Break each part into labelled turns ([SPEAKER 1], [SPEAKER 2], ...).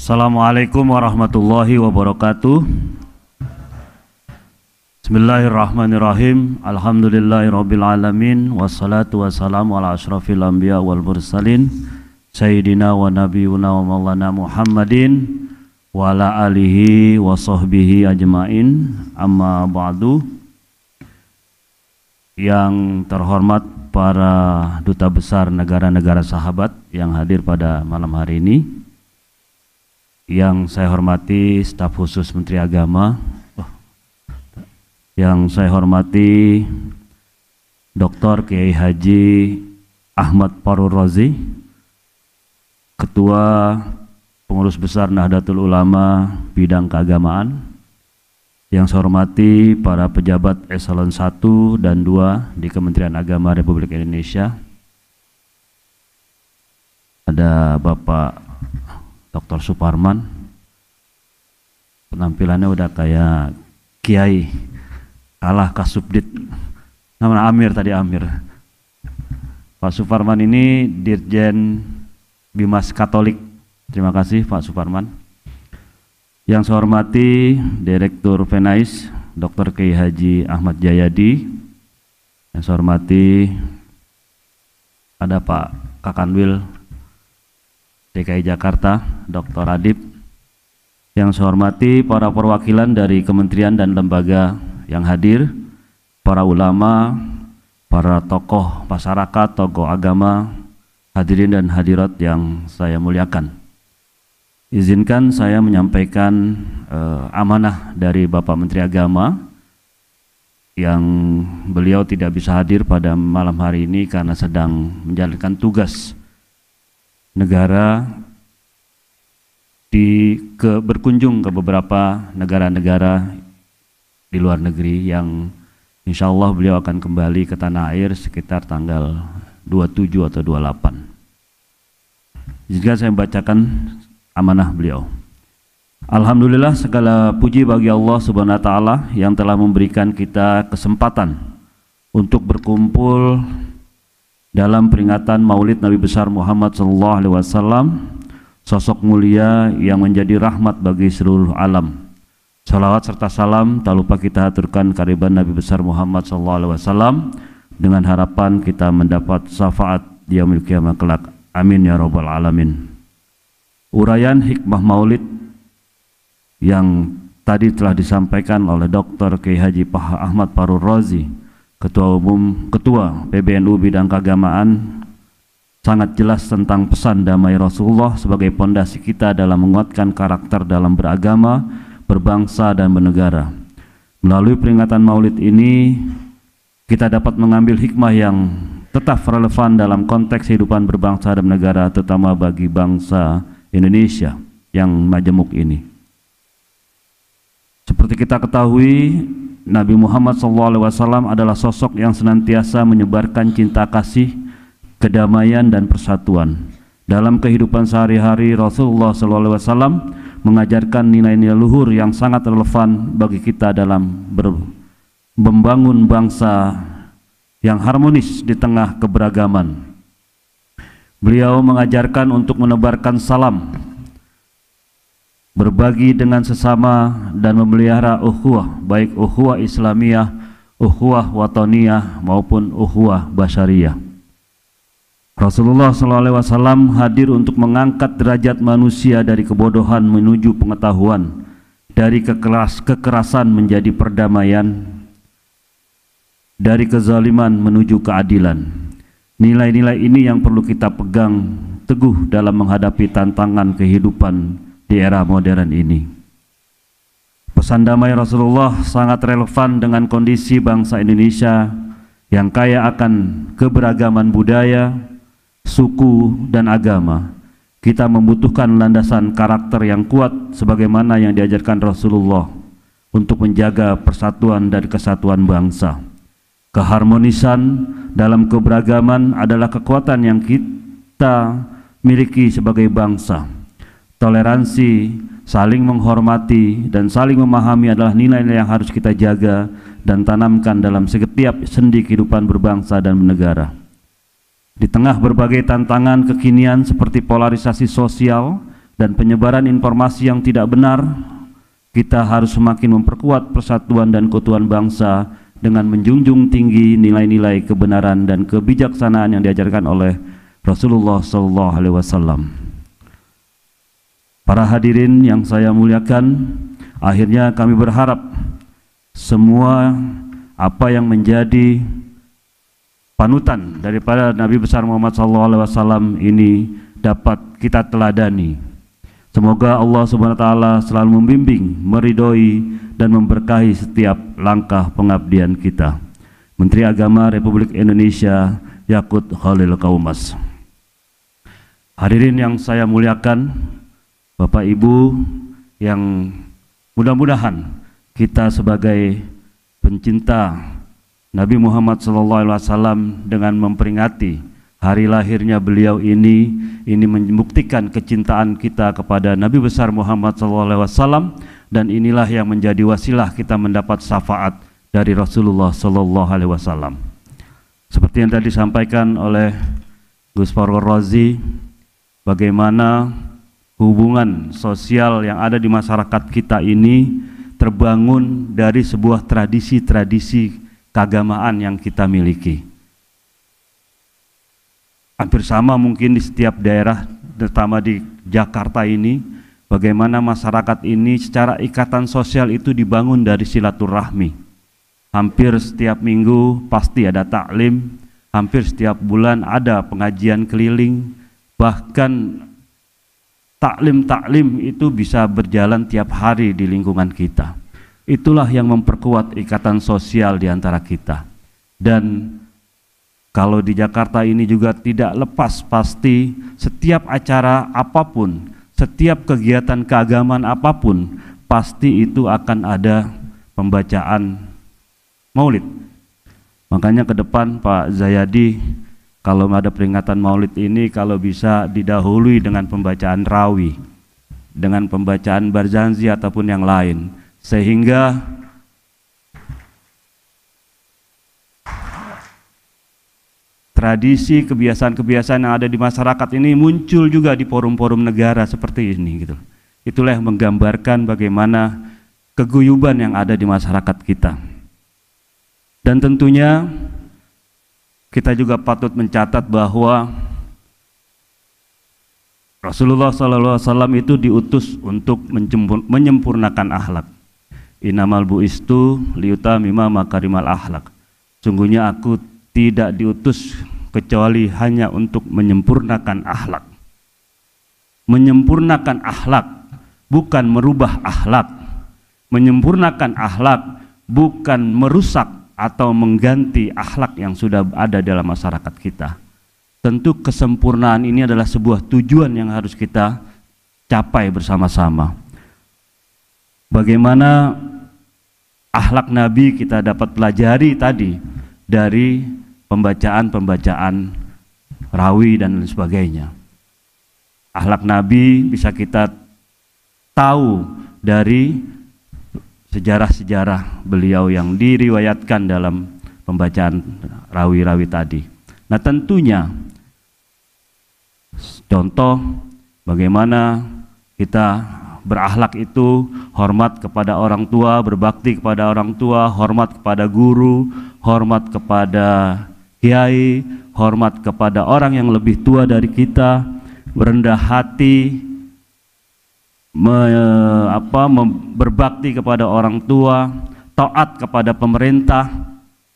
[SPEAKER 1] Assalamualaikum warahmatullahi wabarakatuh Bismillahirrahmanirrahim Alhamdulillahirrabbilalamin Wassalatu wassalamu ala ashrafil anbiya wal mursalin Sayyidina wa nabiyuna wa maulana Muhammadin Wa ala alihi wa sahbihi ajmain Amma ba'du Yang terhormat para duta besar negara-negara sahabat yang hadir pada malam hari ini yang saya hormati staf khusus Menteri Agama, oh, yang saya hormati Dr. Kiai Haji Ahmad Parur Razi, Ketua Pengurus Besar Nahdlatul Ulama Bidang Keagamaan, yang saya hormati para pejabat eselon 1 dan 2 di Kementerian Agama Republik Indonesia, ada Bapak Dr. Suparman penampilannya udah kayak kiai kalah kasubdit nama Amir tadi Amir Pak Suparman ini Dirjen Bimas Katolik terima kasih Pak Suparman yang saya hormati Direktur Venais Dr. Kiai Haji Ahmad Jayadi yang saya hormati ada Pak Kakanwil DKI Jakarta, Dr. Adib, yang saya hormati para perwakilan dari kementerian dan lembaga yang hadir, para ulama, para tokoh masyarakat, tokoh agama, hadirin dan hadirat yang saya muliakan. Izinkan saya menyampaikan eh, amanah dari Bapak Menteri Agama yang beliau tidak bisa hadir pada malam hari ini karena sedang menjalankan tugas negara di ke, berkunjung ke beberapa negara-negara di luar negeri yang insya Allah beliau akan kembali ke tanah air sekitar tanggal 27 atau 28 jika saya bacakan amanah beliau Alhamdulillah segala puji bagi Allah subhanahu wa ta'ala yang telah memberikan kita kesempatan untuk berkumpul dalam peringatan Maulid Nabi besar Muhammad sallallahu alaihi wasallam sosok mulia yang menjadi rahmat bagi seluruh alam. Salawat serta salam tak lupa kita aturkan kariban Nabi besar Muhammad sallallahu alaihi wasallam dengan harapan kita mendapat syafaat di yaumil kiamat kelak. Amin ya rabbal alamin. Urayan hikmah Maulid yang tadi telah disampaikan oleh Dr. Kiai Haji Paha Ahmad Parur Razi Ketua Umum Ketua PBNU Bidang Keagamaan sangat jelas tentang pesan damai Rasulullah sebagai pondasi kita dalam menguatkan karakter dalam beragama, berbangsa dan bernegara. Melalui peringatan Maulid ini kita dapat mengambil hikmah yang tetap relevan dalam konteks kehidupan berbangsa dan negara terutama bagi bangsa Indonesia yang majemuk ini. Seperti kita ketahui, Nabi Muhammad SAW adalah sosok yang senantiasa menyebarkan cinta kasih, kedamaian dan persatuan. Dalam kehidupan sehari-hari Rasulullah SAW mengajarkan nilai-nilai luhur yang sangat relevan bagi kita dalam membangun bangsa yang harmonis di tengah keberagaman. Beliau mengajarkan untuk menebarkan salam berbagi dengan sesama dan memelihara ukhuwah baik ukhuwah Islamiyah, ukhuwah wataniyah maupun ukhuwah basyariyah. Rasulullah SAW hadir untuk mengangkat derajat manusia dari kebodohan menuju pengetahuan, dari kekeras, kekerasan menjadi perdamaian, dari kezaliman menuju keadilan. Nilai-nilai ini yang perlu kita pegang teguh dalam menghadapi tantangan kehidupan di era modern ini. Pesan damai Rasulullah sangat relevan dengan kondisi bangsa Indonesia yang kaya akan keberagaman budaya, suku, dan agama. Kita membutuhkan landasan karakter yang kuat sebagaimana yang diajarkan Rasulullah untuk menjaga persatuan dan kesatuan bangsa. Keharmonisan dalam keberagaman adalah kekuatan yang kita miliki sebagai bangsa toleransi, saling menghormati, dan saling memahami adalah nilai-nilai yang harus kita jaga dan tanamkan dalam setiap sendi kehidupan berbangsa dan bernegara. Di tengah berbagai tantangan kekinian seperti polarisasi sosial dan penyebaran informasi yang tidak benar, kita harus semakin memperkuat persatuan dan keutuhan bangsa dengan menjunjung tinggi nilai-nilai kebenaran dan kebijaksanaan yang diajarkan oleh Rasulullah SAW. Para hadirin yang saya muliakan, akhirnya kami berharap semua apa yang menjadi panutan daripada Nabi besar Muhammad SAW ini dapat kita teladani. Semoga Allah Subhanahu wa taala selalu membimbing, meridhoi dan memberkahi setiap langkah pengabdian kita. Menteri Agama Republik Indonesia Yakut Khalil Kaumas. Hadirin yang saya muliakan, Bapak Ibu yang mudah-mudahan kita sebagai pencinta Nabi Muhammad SAW dengan memperingati hari lahirnya beliau ini ini membuktikan kecintaan kita kepada Nabi besar Muhammad SAW dan inilah yang menjadi wasilah kita mendapat syafaat dari Rasulullah SAW Seperti yang tadi disampaikan oleh Gus Farwar Razi, bagaimana hubungan sosial yang ada di masyarakat kita ini terbangun dari sebuah tradisi-tradisi keagamaan yang kita miliki. Hampir sama mungkin di setiap daerah, terutama di Jakarta ini, bagaimana masyarakat ini secara ikatan sosial itu dibangun dari silaturahmi. Hampir setiap minggu pasti ada taklim, hampir setiap bulan ada pengajian keliling, bahkan taklim-taklim itu bisa berjalan tiap hari di lingkungan kita. Itulah yang memperkuat ikatan sosial di antara kita. Dan kalau di Jakarta ini juga tidak lepas pasti setiap acara apapun, setiap kegiatan keagamaan apapun, pasti itu akan ada pembacaan maulid. Makanya ke depan Pak Zayadi kalau ada peringatan maulid ini kalau bisa didahului dengan pembacaan rawi dengan pembacaan barzanzi ataupun yang lain sehingga tradisi kebiasaan-kebiasaan yang ada di masyarakat ini muncul juga di forum-forum negara seperti ini gitu. Itulah yang menggambarkan bagaimana keguyuban yang ada di masyarakat kita. Dan tentunya kita juga patut mencatat bahwa Rasulullah Sallallahu Alaihi Wasallam itu diutus untuk menyempurnakan ahlak. Inamal buistu liuta mima makarimal ahlak. Sungguhnya aku tidak diutus kecuali hanya untuk menyempurnakan ahlak. Menyempurnakan ahlak bukan merubah ahlak. Menyempurnakan ahlak bukan merusak atau mengganti akhlak yang sudah ada dalam masyarakat kita. Tentu kesempurnaan ini adalah sebuah tujuan yang harus kita capai bersama-sama. Bagaimana akhlak Nabi kita dapat pelajari tadi dari pembacaan-pembacaan rawi dan lain sebagainya. Akhlak Nabi bisa kita tahu dari sejarah-sejarah beliau yang diriwayatkan dalam pembacaan rawi-rawi tadi. Nah tentunya contoh bagaimana kita berahlak itu hormat kepada orang tua, berbakti kepada orang tua, hormat kepada guru, hormat kepada kiai, hormat kepada orang yang lebih tua dari kita, berendah hati, me, apa, mem, berbakti kepada orang tua, taat kepada pemerintah,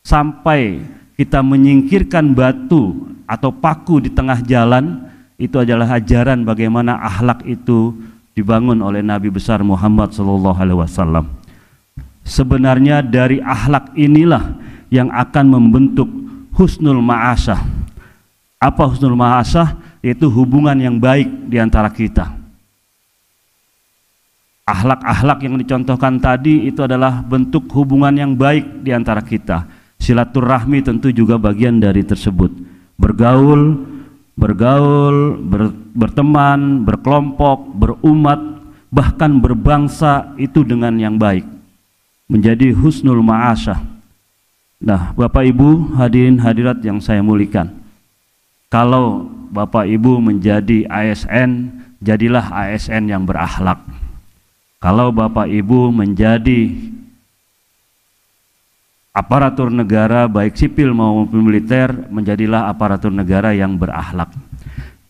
[SPEAKER 1] sampai kita menyingkirkan batu atau paku di tengah jalan, itu adalah ajaran bagaimana ahlak itu dibangun oleh Nabi besar Muhammad SAW. Sebenarnya dari ahlak inilah yang akan membentuk husnul ma'asah. Apa husnul ma'asah? Yaitu hubungan yang baik di antara kita Ahlak-ahlak yang dicontohkan tadi itu adalah bentuk hubungan yang baik di antara kita. Silaturahmi tentu juga bagian dari tersebut. Bergaul, bergaul, ber, berteman, berkelompok, berumat, bahkan berbangsa itu dengan yang baik. Menjadi husnul ma'asyah. Nah, Bapak Ibu hadirin hadirat yang saya mulikan. Kalau Bapak Ibu menjadi ASN, jadilah ASN yang berakhlak kalau Bapak Ibu menjadi aparatur negara baik sipil maupun militer menjadilah aparatur negara yang berakhlak.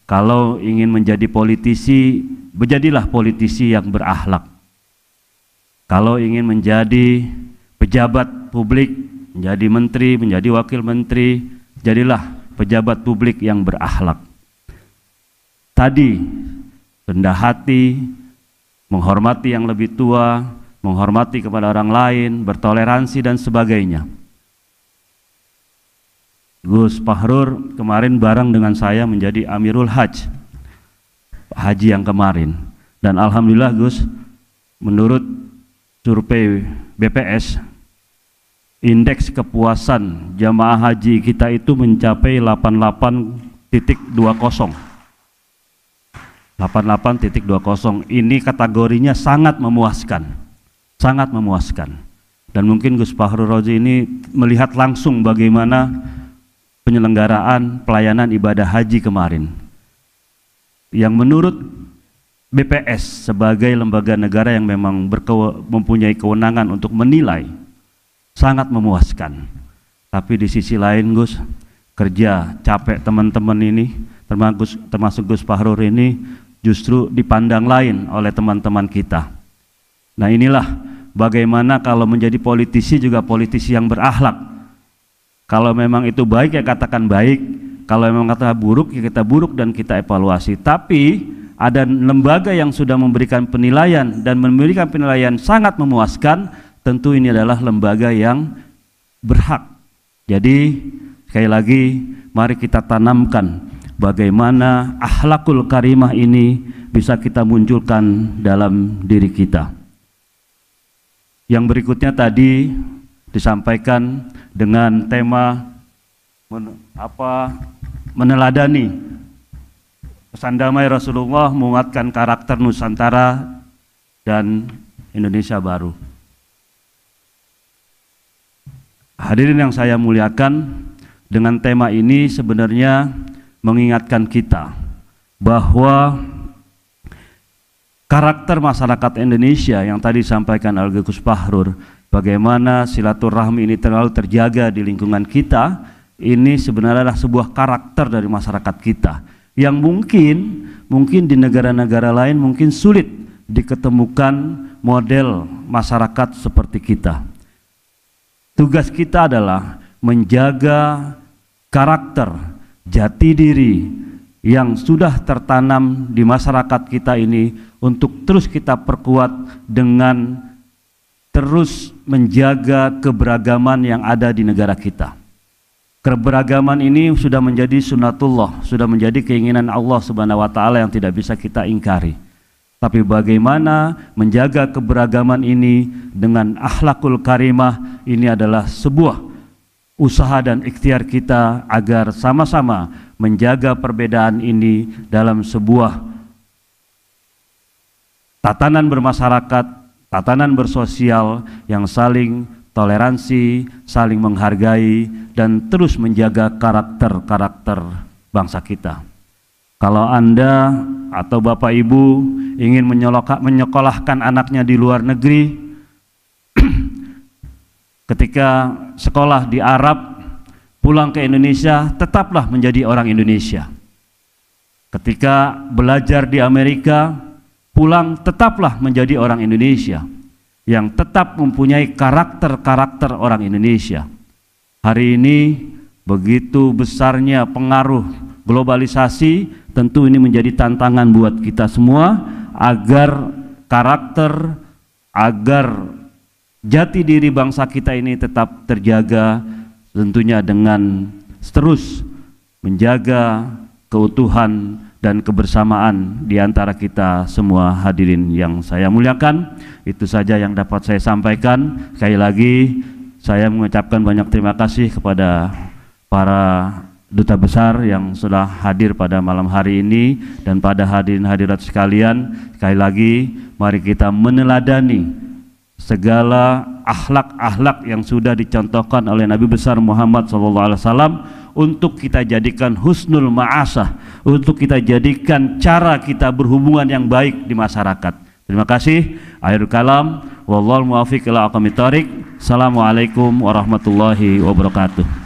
[SPEAKER 1] Kalau ingin menjadi politisi, menjadilah politisi yang berakhlak. Kalau ingin menjadi pejabat publik, menjadi menteri, menjadi wakil menteri, jadilah pejabat publik yang berakhlak. Tadi rendah hati, menghormati yang lebih tua, menghormati kepada orang lain, bertoleransi dan sebagainya. Gus Pahrur kemarin bareng dengan saya menjadi Amirul Haj haji yang kemarin dan Alhamdulillah Gus menurut survei BPS indeks kepuasan jamaah haji kita itu mencapai 88.20 88.20 ini kategorinya sangat memuaskan sangat memuaskan dan mungkin Gus Fahru Rozi ini melihat langsung bagaimana penyelenggaraan pelayanan ibadah haji kemarin yang menurut BPS sebagai lembaga negara yang memang berkewa, mempunyai kewenangan untuk menilai sangat memuaskan tapi di sisi lain Gus kerja capek teman-teman ini termasuk termasuk Gus Fahrur ini justru dipandang lain oleh teman-teman kita. Nah inilah bagaimana kalau menjadi politisi juga politisi yang berakhlak. Kalau memang itu baik ya katakan baik, kalau memang kata buruk ya kita buruk dan kita evaluasi. Tapi ada lembaga yang sudah memberikan penilaian dan memberikan penilaian sangat memuaskan, tentu ini adalah lembaga yang berhak. Jadi sekali lagi mari kita tanamkan bagaimana ahlakul karimah ini bisa kita munculkan dalam diri kita. Yang berikutnya tadi disampaikan dengan tema men, apa meneladani pesan damai Rasulullah menguatkan karakter Nusantara dan Indonesia baru. Hadirin yang saya muliakan, dengan tema ini sebenarnya mengingatkan kita bahwa karakter masyarakat Indonesia yang tadi disampaikan Algekus Pahrur, bagaimana silaturahmi ini terlalu terjaga di lingkungan kita, ini sebenarnya adalah sebuah karakter dari masyarakat kita yang mungkin mungkin di negara-negara lain mungkin sulit diketemukan model masyarakat seperti kita. Tugas kita adalah menjaga karakter jati diri yang sudah tertanam di masyarakat kita ini untuk terus kita perkuat dengan terus menjaga keberagaman yang ada di negara kita. Keberagaman ini sudah menjadi sunatullah, sudah menjadi keinginan Allah Subhanahu wa taala yang tidak bisa kita ingkari. Tapi bagaimana menjaga keberagaman ini dengan akhlakul karimah ini adalah sebuah usaha dan ikhtiar kita agar sama-sama menjaga perbedaan ini dalam sebuah tatanan bermasyarakat, tatanan bersosial yang saling toleransi, saling menghargai dan terus menjaga karakter-karakter bangsa kita. Kalau Anda atau Bapak Ibu ingin menyekolahkan anaknya di luar negeri, ketika sekolah di Arab, pulang ke Indonesia, tetaplah menjadi orang Indonesia. Ketika belajar di Amerika, pulang tetaplah menjadi orang Indonesia yang tetap mempunyai karakter-karakter orang Indonesia. Hari ini begitu besarnya pengaruh globalisasi, tentu ini menjadi tantangan buat kita semua agar karakter, agar jati diri bangsa kita ini tetap terjaga tentunya dengan terus menjaga keutuhan dan kebersamaan di antara kita semua hadirin yang saya muliakan. Itu saja yang dapat saya sampaikan. Sekali lagi saya mengucapkan banyak terima kasih kepada para duta besar yang sudah hadir pada malam hari ini dan pada hadirin hadirat sekalian. Sekali lagi mari kita meneladani segala ahlak-ahlak yang sudah dicontohkan oleh Nabi besar Muhammad SAW untuk kita jadikan husnul ma'asah untuk kita jadikan cara kita berhubungan yang baik di masyarakat terima kasih akhir kalam wallahul muwafiq ila aqwamit Assalamualaikum warahmatullahi wabarakatuh